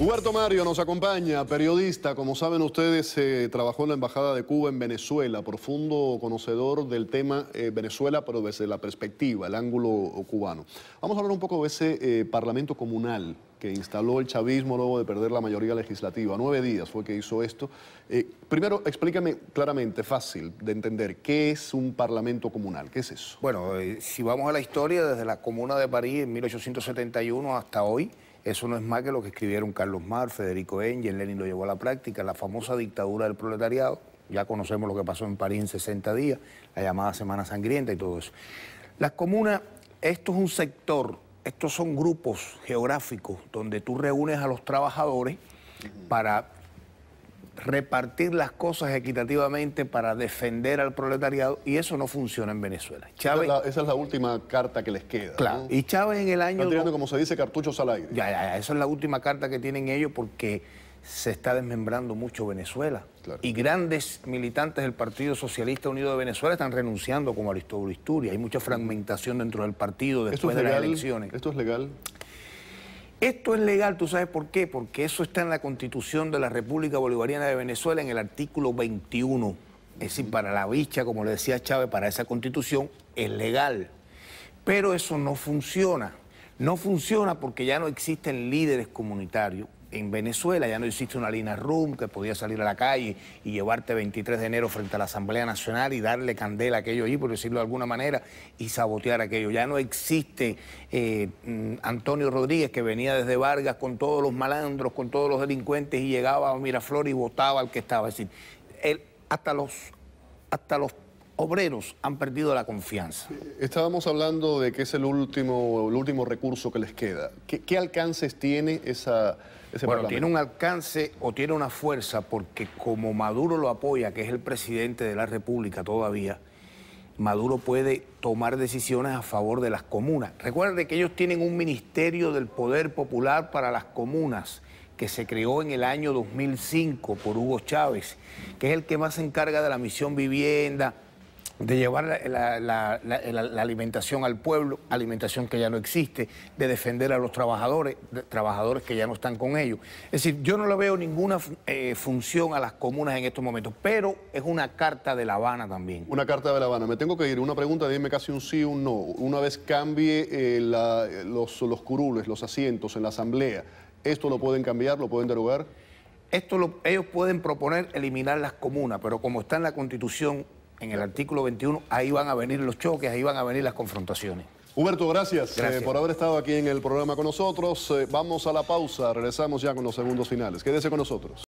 Huberto Mario nos acompaña, periodista, como saben ustedes, trabajó en la Embajada de Cuba en Venezuela, profundo conocedor del tema eh, Venezuela, pero desde la perspectiva, el ángulo cubano. Vamos a hablar un poco de ese eh, Parlamento Comunal que instaló el chavismo luego de perder la mayoría legislativa. Nueve días fue que hizo esto. Eh, primero, explícame claramente, fácil de entender, ¿qué es un Parlamento Comunal? ¿Qué es eso? Bueno, si vamos a la historia, desde la Comuna de París en 1871 hasta hoy, eso no es más que lo que escribieron Carlos Mar, Federico Engel, Lenin lo llevó a la práctica, la famosa dictadura del proletariado, ya conocemos lo que pasó en París en 60 días, la llamada Semana Sangrienta y todo eso. Las comunas, esto es un sector, estos son grupos geográficos donde tú reúnes a los trabajadores para repartir las cosas equitativamente para defender al proletariado y eso no funciona en Venezuela. Chávez, esa, es la, última carta que les queda. Claro. Y Chávez en el año... Están tirando, como se dice, cartuchos al aire. Ya, ya, esa es la última carta que tienen ellos porque se está desmembrando mucho Venezuela. Y grandes militantes del Partido Socialista Unido de Venezuela están renunciando como Aristóbulo historia Hay mucha fragmentación dentro del partido después de las elecciones. ¿Esto es legal? Esto es legal, ¿tú sabes por qué? Porque eso está en la Constitución de la República Bolivariana de Venezuela en el artículo 21. Es decir, para la bicha, como le decía Chávez, para esa constitución es legal. Pero eso no funciona. No funciona porque ya no existen líderes comunitarios, en Venezuela, ya no existe una línea RUM que podía salir a la calle y llevarte 23 de enero frente a la Asamblea Nacional y darle candela a aquello allí, por decirlo de alguna manera, y sabotear aquello. Ya no existe eh, mm, Antonio Rodríguez que venía desde Vargas con todos los malandros, con todos los delincuentes y llegaba a Miraflores y votaba al que estaba. Es decir, él, hasta los, hasta los obreros han perdido la confianza. Estábamos hablando de que es el último, el último recurso que les queda. ¿Qué, alcances tiene esa, ese Bueno, tiene un alcance o tiene una fuerza porque como Maduro lo apoya, que es el presidente de la República todavía, Maduro puede tomar decisiones a favor de las comunas. Recuerde que ellos tienen un Ministerio del Poder Popular para las comunas que se creó en el año 2005 por Hugo Chávez, que es el que más se encarga de la misión vivienda, de llevar la, alimentación al pueblo, alimentación que ya no existe, de defender a los trabajadores, trabajadores que ya no están con ellos. Es decir, yo no le veo ninguna eh, función a las comunas en estos momentos, pero es una carta de La Habana también. Una carta de La Habana. Me tengo que ir. Una pregunta, dime casi un sí o un no. Una vez cambie eh, eh, los, los curules, los asientos en la asamblea, ¿esto lo pueden cambiar, lo pueden derogar? Esto lo, ellos pueden proponer eliminar las comunas, pero como está en la Constitución en el artículo 21, ahí van a venir los choques, ahí van a venir las confrontaciones. Huberto, gracias, eh, por haber estado aquí en el programa con nosotros. Eh, vamos a la pausa, regresamos ya con los segundos finales. Quédese con nosotros.